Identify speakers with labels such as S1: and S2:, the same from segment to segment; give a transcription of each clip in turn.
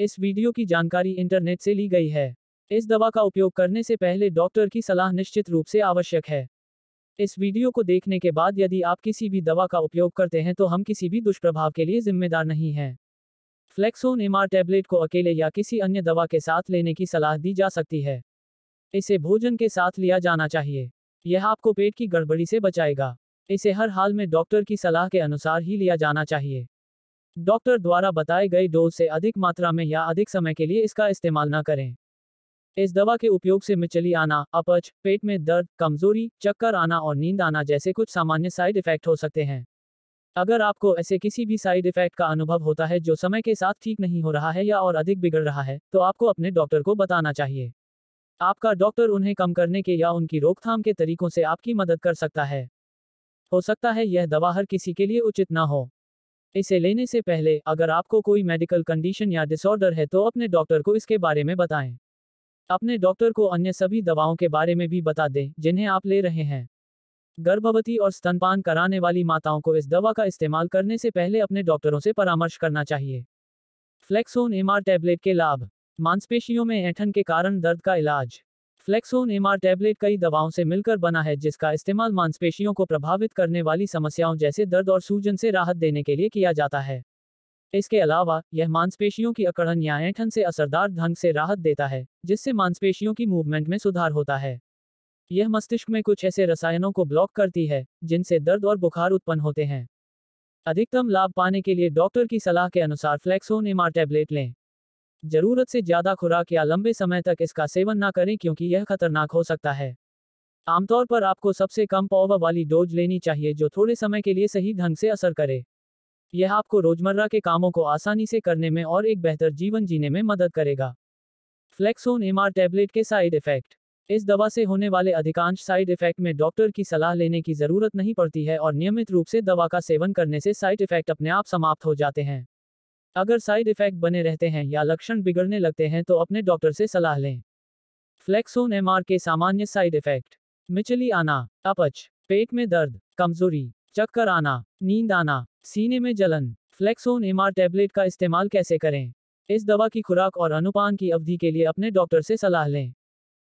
S1: इस वीडियो की जानकारी इंटरनेट से ली गई है इस दवा का उपयोग करने से पहले डॉक्टर की सलाह निश्चित रूप से आवश्यक है इस वीडियो को देखने के बाद यदि आप किसी भी दवा का उपयोग करते हैं तो हम किसी भी दुष्प्रभाव के लिए जिम्मेदार नहीं हैं फ्लेक्सोन एमआर टैबलेट को अकेले या किसी अन्य दवा के साथ लेने की सलाह दी जा सकती है इसे भोजन के साथ लिया जाना चाहिए यह आपको पेट की गड़बड़ी से बचाएगा इसे हर हाल में डॉक्टर की सलाह के अनुसार ही लिया जाना चाहिए डॉक्टर द्वारा बताए गए डोज से अधिक मात्रा में या अधिक समय के लिए इसका इस्तेमाल न करें इस दवा के उपयोग से मिचली आना अपच पेट में दर्द कमजोरी चक्कर आना और नींद आना जैसे कुछ सामान्य साइड इफेक्ट हो सकते हैं अगर आपको ऐसे किसी भी साइड इफेक्ट का अनुभव होता है जो समय के साथ ठीक नहीं हो रहा है या और अधिक बिगड़ रहा है तो आपको अपने डॉक्टर को बताना चाहिए आपका डॉक्टर उन्हें कम करने के या उनकी रोकथाम के तरीकों से आपकी मदद कर सकता है हो सकता है यह दवा हर किसी के लिए उचित न हो इसे लेने से पहले अगर आपको कोई मेडिकल कंडीशन या डिसऑर्डर है तो अपने डॉक्टर को इसके बारे में बताएं अपने डॉक्टर को अन्य सभी दवाओं के बारे में भी बता दें जिन्हें आप ले रहे हैं गर्भवती और स्तनपान कराने वाली माताओं को इस दवा का इस्तेमाल करने से पहले अपने डॉक्टरों से परामर्श करना चाहिए फ्लेक्सोन एमआर टैबलेट के लाभ मांसपेशियों में ऐठन के कारण दर्द का इलाज फ्लेक्सोन एमआर टैबलेट कई दवाओं से मिलकर बना है जिसका इस्तेमाल मांसपेशियों को प्रभावित करने वाली समस्याओं जैसे दर्द और सूजन से राहत देने के लिए किया जाता है इसके अलावा यह मांसपेशियों की अकड़न या ऐठन से असरदार ढंग से राहत देता है जिससे मांसपेशियों की मूवमेंट में सुधार होता है यह मस्तिष्क में कुछ ऐसे रसायनों को ब्लॉक करती है जिनसे दर्द और बुखार उत्पन्न होते हैं अधिकतम लाभ पाने के लिए डॉक्टर की सलाह के अनुसार फ्लैक्सोन एमआर टैबलेट लें जरूरत से ज्यादा खुराक या लंबे समय तक इसका सेवन न करें क्योंकि यह खतरनाक हो सकता है आमतौर पर आपको सबसे कम पावर वाली डोज लेनी चाहिए जो थोड़े समय के लिए सही ढंग से असर करे यह आपको रोजमर्रा के कामों को आसानी से करने में और एक बेहतर जीवन जीने में मदद करेगा फ्लेक्सोन एमआर टैबलेट के साइड इफेक्ट इस दवा से होने वाले अधिकांश साइड इफेक्ट में डॉक्टर की सलाह लेने की जरूरत नहीं पड़ती है और नियमित रूप से दवा का सेवन करने से साइड इफेक्ट अपने आप समाप्त हो जाते हैं अगर साइड इफेक्ट बने रहते हैं या लक्षण बिगड़ने लगते हैं तो अपने डॉक्टर से सलाह लें फ्लैक्सोन एम के सामान्य साइड इफेक्ट मिचली आना अपच पेट में दर्द कमजोरी चक्कर आना नींद आना सीने में जलन फ्लैक्सोन एम टैबलेट का इस्तेमाल कैसे करें इस दवा की खुराक और अनुपान की अवधि के लिए अपने डॉक्टर से सलाह लें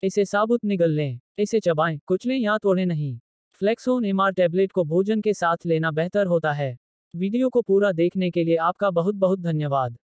S1: इसे साबुत निगल लें इसे चबाएं कुचलें या तोड़ें नहीं फ्लैक्सोन एम टैबलेट को भोजन के साथ लेना बेहतर होता है वीडियो को पूरा देखने के लिए आपका बहुत बहुत धन्यवाद